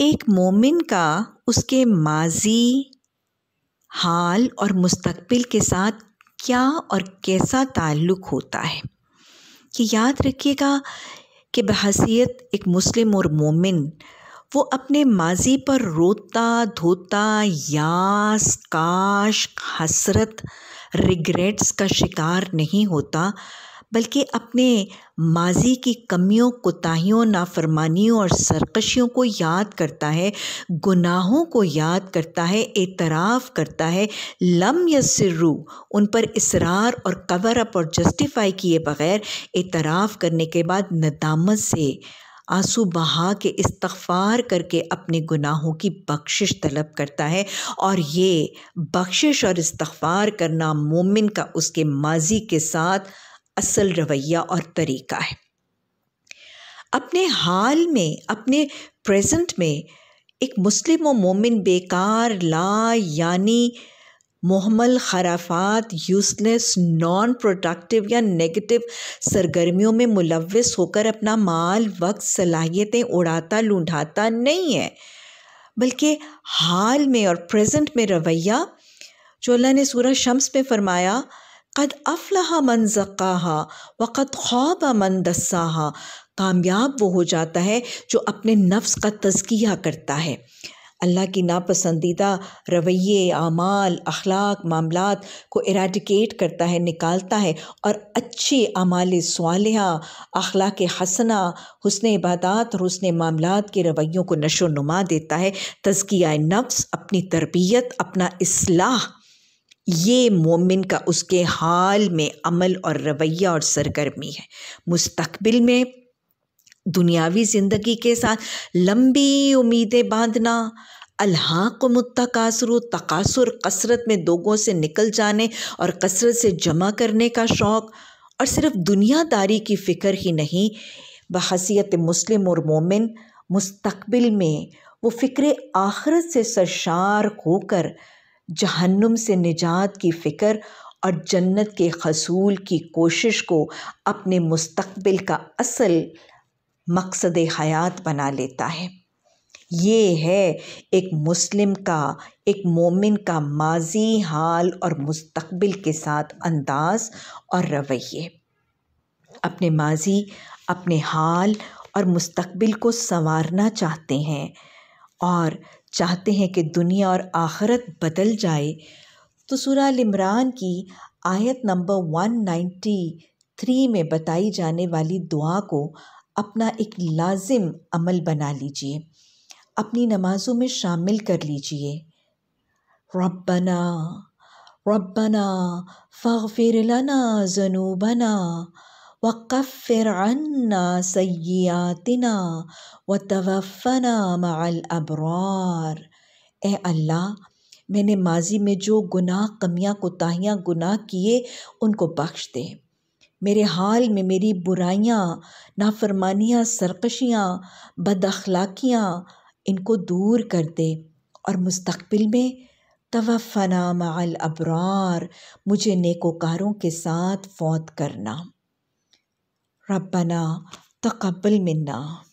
एक मोमिन का उसके माजी हाल और मुस्तकबिल के साथ क्या और कैसा ताल्लुक़ होता है कि याद रखिएगा कि बहसीत एक मुस्लिम और मोमिन वो अपने माजी पर रोता धोता यास काश हसरत रिग्रेट्स का शिकार नहीं होता बल्कि अपने माजी की कमियों कोताहियों नाफरमानियों और सरकशियों को याद करता है गुनाहों को याद करता है एतराफ़ करता है लम या सिर्रू उन पर इसरार और कवर अप और जस्टिफाई किए बग़ैर एतराफ़ करने के बाद नदामत से आंसू बहा के इस्तफ़ार करके अपने गुनाहों की बख्शिश तलब करता है और ये बख्शिश और इस्तफ़ार करना मोमिन का उसके माजी के साथ असल रवैया और तरीका है अपने हाल में अपने प्रेजेंट में एक मुस्लिम व मोमिन बेकार ला यानी मोहमल खराफात यूजलेस नॉन प्रोडक्टिव या नेगेटिव सरगर्मियों में मुलविस होकर अपना माल वक्त सलाहियतें उड़ाता लूढ़ाता नहीं है बल्कि हाल में और प्रेजेंट में रवैया जो अल्लाह ने सूरह शम्स में फरमाया कद अफलाह मन ज़क़ाहा वक़द ख्वाब मन दसाहा कामयाब वो हो जाता है जो अपने नफ्स का तजकिया करता है अल्लाह की नापसंदीदा रवैये आमाल अखलाक मामलात को इराडिकेट करता है निकालता है और अच्छे अमाल सालहा अखलाक हसना हसन इबादत और हसन मामलात के रवैयों को नशो नुमा देता है तजकिया नफ्स अपनी तरबियत अपना असलाह ये मोमिन का उसके हाल में अमल और रवैया और सरगर्मी है मुस्तकबिल में दुनियावी ज़िंदगी के साथ लंबी उम्मीदें बांधना अल्हाक मुतकासर तकासुर कसरत में दोगों से निकल जाने और कसरत से जमा करने का शौक़ और सिर्फ दुनियादारी की फ़िक्र ही नहीं बहसीत मुस्लिम और मोमिन मुस्तकबिल में वो फ़िक्र आखरत से सरशार होकर जहन्नुम से निजात की फ़िक्र और जन्नत के हसूल की कोशिश को अपने मुस्तबिल का असल मकसद हयात बना लेता है ये है एक मुस्लिम का एक मोमिन का माजी हाल और मुस्तबिल के साथ अंदाज और रवैये अपने माजी अपने हाल और मुस्तबिल को संवारना चाहते हैं और चाहते हैं कि दुनिया और आखरत बदल जाए तो सूरा इमरान की आयत नंबर 193 में बताई जाने वाली दुआ को अपना एक लाजिम अमल बना लीजिए अपनी नमाज़ों में शामिल कर लीजिए रबना रबना फ़िर लना जनूबना वक़फ़िर अन्ना सयातना व तवफ़ना माल अबरार ए अल्लाह मैंने माजी में जो गुनाह कमियां कोताहियाँ गुनाह किए उनको बख्श दे मेरे हाल में मेरी बुराइयाँ नाफरमानियाँ सरकशियाँ बद अखलाकियाँ इनको दूर कर दे और मुस्तबिल में तवफ़ना माल अबरार मुझे नेकोकारों के साथ फौत करना ربنا تقبل منا